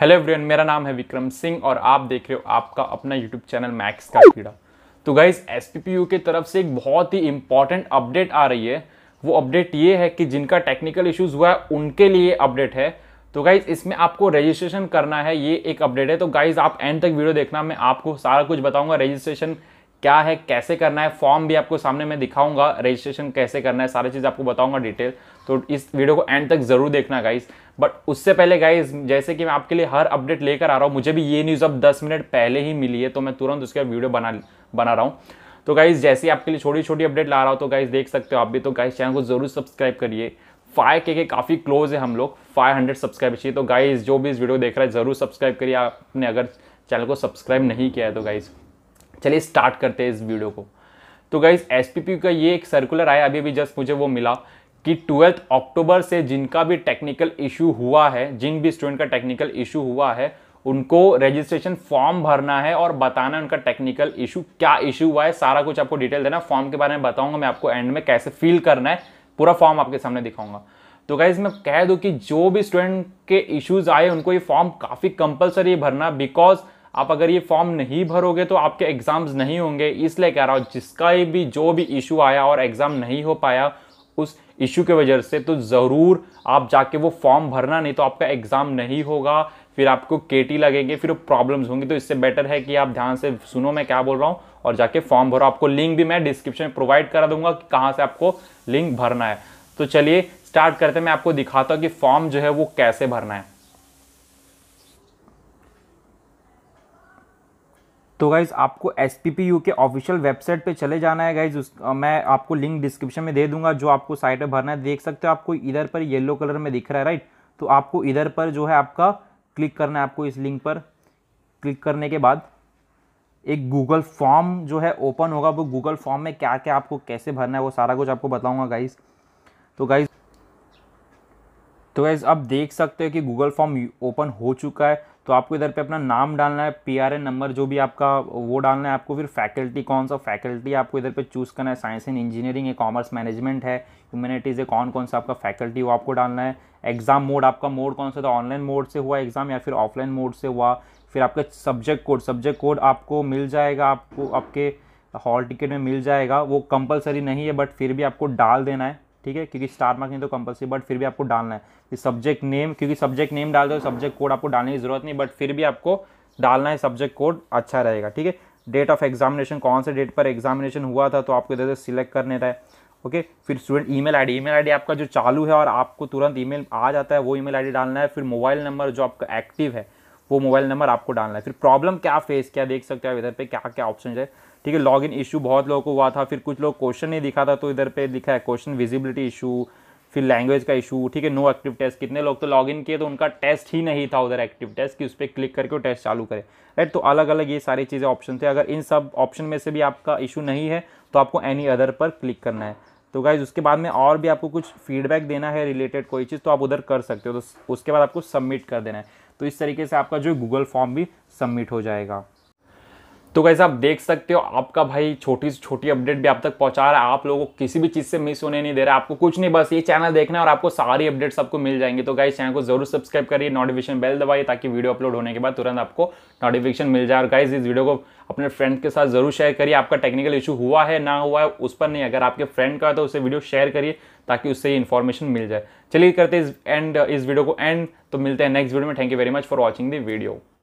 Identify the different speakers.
Speaker 1: hello everyone मेरा नाम है विक्रम सिंह और आप देख रहे हो आपका अपना यूट्यूब चैनल मैक्स का कीड़ा तो गाइज एस के तरफ से एक बहुत ही इंपॉर्टेंट अपडेट आ रही है वो अपडेट ये है कि जिनका टेक्निकल इश्यूज हुआ है उनके लिए अपडेट है तो गाइज इसमें आपको रजिस्ट्रेशन करना है ये एक अपडेट है तो गाइज आप एंड तक वीडियो देखना मैं आपको सारा कुछ बताऊंगा रजिस्ट्रेशन क्या है कैसे करना है फॉर्म भी आपको सामने मैं दिखाऊंगा रजिस्ट्रेशन कैसे करना है सारी चीज़ आपको बताऊंगा डिटेल तो इस वीडियो को एंड तक ज़रूर देखना गाइज बट उससे पहले गाइज़ जैसे कि मैं आपके लिए हर अपडेट लेकर आ रहा हूँ मुझे भी ये न्यूज़ अब 10 मिनट पहले ही मिली है तो मैं तुरंत उसके वीडियो बना बना रहा हूँ तो गाइज जैसे आपके लिए छोटी छोटी अपडेट ला रहा हूँ तो गाइज देख सकते हो आप भी तो गाइज चैनल को ज़रूर सब्सक्राइब करिए फाइव के के काफ़ी क्लोज है हम लोग 500 सब्सक्राइब चाहिए तो गाइज जो भी इस वीडियो देख रहा है ज़रूर सब्सक्राइब करिए आपने अगर चैनल को सब्सक्राइब नहीं किया है तो गाइज़ चलिए स्टार्ट करते हैं इस वीडियो को तो गाइज एस का ये एक सर्कुलर आया अभी अभी जस्ट मुझे वो मिला कि ट्वेल्थ अक्टूबर से जिनका भी टेक्निकल इशू हुआ है जिन भी स्टूडेंट का टेक्निकल इशू हुआ है उनको रजिस्ट्रेशन फॉर्म भरना है और बताना उनका टेक्निकल इशू क्या इशू हुआ है सारा कुछ आपको डिटेल देना फॉर्म के बारे में बताऊंगा मैं आपको एंड में कैसे फिल करना है पूरा फॉर्म आपके सामने दिखाऊंगा तो गाइज मैं कह दूँ कि जो भी स्टूडेंट के इश्यूज आए उनको ये फॉर्म काफ़ी कंपलसरी भरना बिकॉज आप अगर ये फॉर्म नहीं भरोगे तो आपके एग्ज़ाम्स नहीं होंगे इसलिए कह रहा हूँ जिसका भी जो भी इशू आया और एग्ज़ाम नहीं हो पाया उस इशू के वजह से तो ज़रूर आप जाके वो फॉर्म भरना नहीं तो आपका एग्ज़ाम नहीं होगा फिर आपको केटी लगेंगे फिर प्रॉब्लम्स होंगी तो इससे बेटर है कि आप ध्यान से सुनो मैं क्या बोल रहा हूँ और जाके फॉर्म भरो आपको लिंक भी मैं डिस्क्रिप्शन में प्रोवाइड करा दूंगा कि कहाँ से आपको लिंक भरना है तो चलिए स्टार्ट करते हैं मैं आपको दिखाता हूँ कि फॉर्म जो है वो कैसे भरना है तो गाइज़ आपको एस के ऑफिशियल वेबसाइट पे चले जाना है गाइज़ उस मैं आपको लिंक डिस्क्रिप्शन में दे दूंगा जो आपको साइट पर भरना है देख सकते हो आपको इधर पर येलो कलर में दिख रहा है राइट तो आपको इधर पर जो है आपका क्लिक करना है आपको इस लिंक पर क्लिक करने के बाद एक गूगल फॉर्म जो है ओपन होगा वो गूगल फॉर्म में क्या क्या आपको कैसे भरना है वो सारा कुछ आपको बताऊँगा गाइज़ तो गाइज़ तो गाइज़ आप देख सकते हो कि गूगल फॉर्म ओपन हो चुका है तो आपको इधर पे अपना नाम डालना है पीआरएन नंबर जो भी आपका वो डालना है आपको फिर फैकल्टी कौन सा फैकल्टी आपको इधर पे चूज़ करना है साइंस एंड इंजीनियरिंग है कॉमर्स मैनेजमेंट है ह्यूमेनिटीज़ है कौन कौन सा आपका फैकल्टी वो आपको डालना है एग्ज़ाम मोड आपका मोड कौन सा था ऑनलाइन मोड से हुआ एग्ज़ाम या फिर ऑफलाइन मोड से हुआ फिर आपका सब्जेक्ट कोड सब्जेक्ट कोड आपको मिल जाएगा आपको आपके हॉल टिकट में मिल जाएगा वो कंपलसरी नहीं है बट फिर भी आपको डाल देना है ठीक है क्योंकि स्टार मार्क नहीं तो कंपलसरी बट फिर भी आपको डालना है सब्जेक्ट नेम क्योंकि सब्जेक्ट नेम डाल दो सब्जेक्ट कोड आपको डालने की जरूरत नहीं बट फिर भी आपको डालना है सब्जेक्ट कोड अच्छा रहेगा ठीक है डेट ऑफ एग्जामिनेशन कौन से डेट पर एग्जामिनेशन हुआ था तो आपको इधर से सिलेक्ट करने रहा है ओके okay, फिर student email ID email ID आपका जो चालू है और आपको तुरंत ईमेल आ जाता है वो ईमेल आईडी डालना है फिर मोबाइल नंबर जो आपका एक्टिव है वो मोबाइल नंबर आपको डालना है फिर प्रॉब्लम क्या फेस क्या देख सकते हो आप इधर पे क्या क्या ऑप्शन है ठीक है लॉग इन इशू बहुत लोगों को हुआ था फिर कुछ लोग क्वेश्चन नहीं दिखा था तो इधर पे लिखा है क्वेश्चन विजिबिलिटी इशू फिर लैंग्वेज का इशू ठीक है नो एक्टिव टेस्ट कितने लोग तो लॉग इन किए तो उनका टेस्ट ही नहीं था उधर एक्टिव टेस्ट कि उस पर क्लिक करके वो टेस्ट चालू करें राइट तो अलग अलग ये सारी चीज़ें ऑप्शन थे अगर इन सब ऑप्शन में से भी आपका इशू नहीं है तो आपको एनी अदर पर क्लिक करना है तो गाइज उसके बाद में और भी आपको कुछ फीडबैक देना है रिलेटेड कोई चीज़ तो आप उधर कर सकते हो तो उसके बाद आपको सबमिट कर देना है तो इस तरीके से आपका जो गूगल फॉर्म भी सबमिट हो जाएगा तो कैसे आप देख सकते हो आपका भाई छोटी से छोटी अपडेट भी आप तक पहुंचा रहा है आप लोगों को किसी भी चीज़ से मिस होने नहीं दे रहा है आपको कुछ नहीं बस ये चैनल देखना है और आपको सारी अपडेट्स आपको मिल जाएंगे तो गाइज चैनल को जरूर सब्सक्राइब करिए नोटिफिकेशन बेल दबाइए ताकि वीडियो अपलोड होने के बाद तुरंत आपको नोटिफिकेशन मिल जाए और गाइज इस वीडियो को अपने फ्रेंड के साथ जरूर शेयर करिए आपका टेक्निकल इशू हुआ है ना हुआ है उस पर नहीं अगर आपके फ्रेंड का है तो उसे वीडियो शेयर करिए ताकि उससे ये इन्फॉर्मेशन मिल जाए चलिए करते इस एंड इस वीडियो को एंड तो मिलते हैं नेक्स्ट वीडियो में thank you very much for watching the video